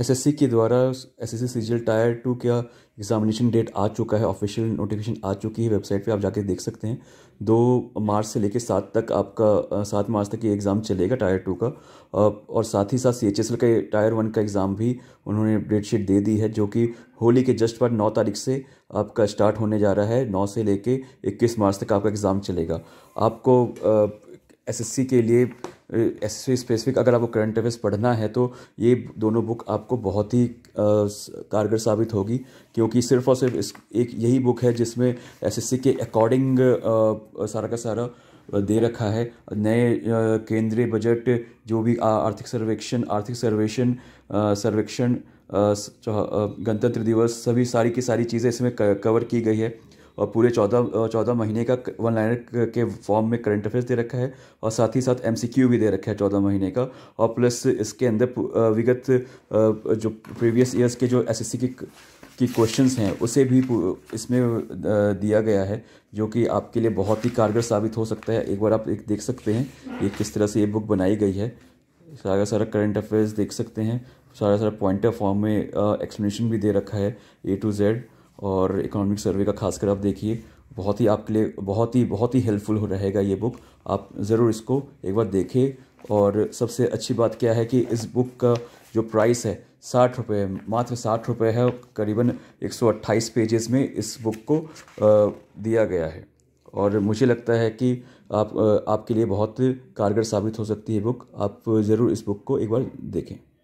SSC के द्वारा SSC CGL tier two का एग्जामिनेशन डेट आ चुका है ऑफिशियल नोटिफिकेशन आ चुकी है वेबसाइट पे आप जाके देख सकते हैं दो मार्च से लेकर सात तक आपका सात मार्च तक ये एग्ज़ाम चलेगा टायर टू का और साथ ही साथ सी एच एस एल का टायर वन का एग्ज़ाम भी उन्होंने डेट शीट दे दी है जो कि होली के जस्ट बाद नौ तारीख से आपका स्टार्ट होने जा रहा है नौ से लेके इक्कीस मार्च तक आपका एग्ज़ाम चलेगा आपको एसएससी के लिए ऐसे स्पेसिफिक अगर आपको करंट अफेयर्स पढ़ना है तो ये दोनों बुक आपको बहुत ही कारगर साबित होगी क्योंकि सिर्फ और सिर्फ इस एक यही बुक है जिसमें एसएससी के अकॉर्डिंग सारा का सारा दे रखा है नए केंद्रीय बजट जो भी आर्थिक सर्वेक्षण आर्थिक सर्वेक्षण सर्वेक्षण गणतंत्र दिवस सभी सारी की सारी चीज़ें इसमें कवर की गई है और पूरे चौदह चौदह महीने का वन लाइनर के फॉर्म में करंट अफेयर्स दे रखा है और साथ ही साथ एम भी दे रखा है चौदह महीने का और प्लस इसके अंदर विगत जो प्रीवियस ईयर्स के जो एस की की क्वेश्चंस हैं उसे भी इसमें दिया गया है जो कि आपके लिए बहुत ही कारगर साबित हो सकता है एक बार आप एक देख सकते हैं ये किस तरह से ये बुक बनाई गई है सारा सारा करंट अफेयर्स देख सकते हैं सारा सारा ऑफ फॉर्म में एक्सप्लेनेशन भी दे रखा है ए टू जेड और इकोनॉमिक सर्वे का खासकर आप देखिए बहुत ही आपके लिए बहुत ही बहुत ही हेल्पफुल रहेगा ये बुक आप ज़रूर इसको एक बार देखें और सबसे अच्छी बात क्या है कि इस बुक का जो प्राइस है साठ रुपये मात्र साठ रुपये है करीबन अट्ठाईस पेजेस में इस बुक को दिया गया है और मुझे लगता है कि आप आपके लिए बहुत कारगर साबित हो सकती है बुक आप ज़रूर इस बुक को एक बार देखें